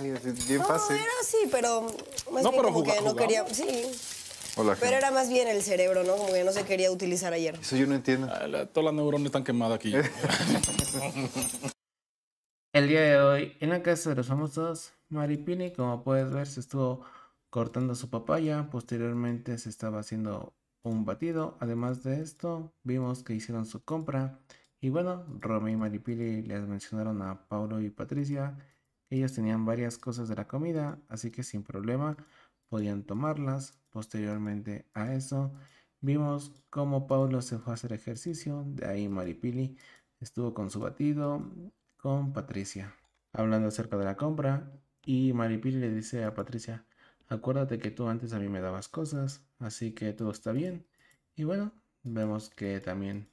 No, era así, pero más bien pero no quería... Sí. pero era más bien el cerebro, ¿no? Como que no se quería utilizar ayer. Eso yo no entiendo. Ah, todas las neuronas están quemadas aquí. Eh. el día de hoy, en la casa de los famosos, Maripini, como puedes ver, se estuvo cortando su papaya. Posteriormente se estaba haciendo un batido. Además de esto, vimos que hicieron su compra. Y bueno, Romy y Maripili les mencionaron a Paulo y Patricia ellos tenían varias cosas de la comida, así que sin problema podían tomarlas. Posteriormente a eso, vimos cómo Paulo se fue a hacer ejercicio, de ahí Maripili estuvo con su batido con Patricia, hablando acerca de la compra, y Maripili le dice a Patricia, acuérdate que tú antes a mí me dabas cosas, así que todo está bien. Y bueno, vemos que también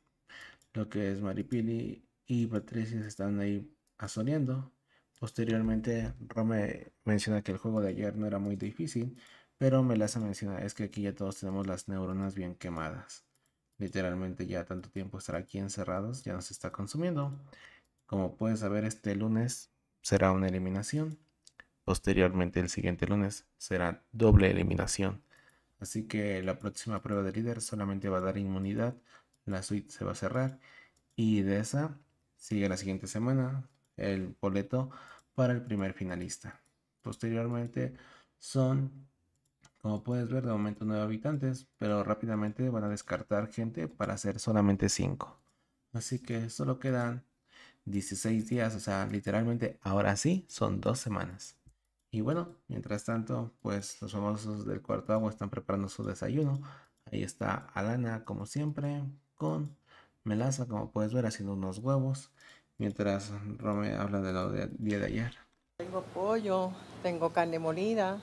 lo que es Maripili y Patricia se están ahí asoleando Posteriormente, Rome menciona que el juego de ayer no era muy difícil, pero me hace menciona es que aquí ya todos tenemos las neuronas bien quemadas. Literalmente ya tanto tiempo estar aquí encerrados ya nos está consumiendo. Como puedes saber, este lunes será una eliminación. Posteriormente, el siguiente lunes será doble eliminación. Así que la próxima prueba de líder solamente va a dar inmunidad. La suite se va a cerrar. Y de esa sigue la siguiente semana, el boleto para el primer finalista. Posteriormente son, como puedes ver, de momento nueve habitantes, pero rápidamente van a descartar gente para hacer solamente cinco. Así que solo quedan 16 días, o sea, literalmente ahora sí son dos semanas. Y bueno, mientras tanto, pues los famosos del cuarto agua están preparando su desayuno. Ahí está Alana, como siempre, con melaza, como puedes ver, haciendo unos huevos mientras Rome habla de lo del día de ayer. Tengo pollo, tengo carne molida,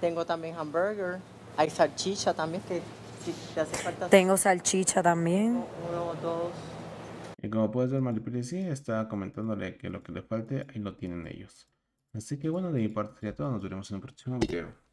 tengo también hamburger, hay salchicha también que si te hace falta. Tengo salchicha también. Uno, dos. Y como puedes ver, Maripelisi está comentándole que lo que le falte ahí lo tienen ellos. Así que bueno, de mi parte sería todo. Nos veremos en el próximo video.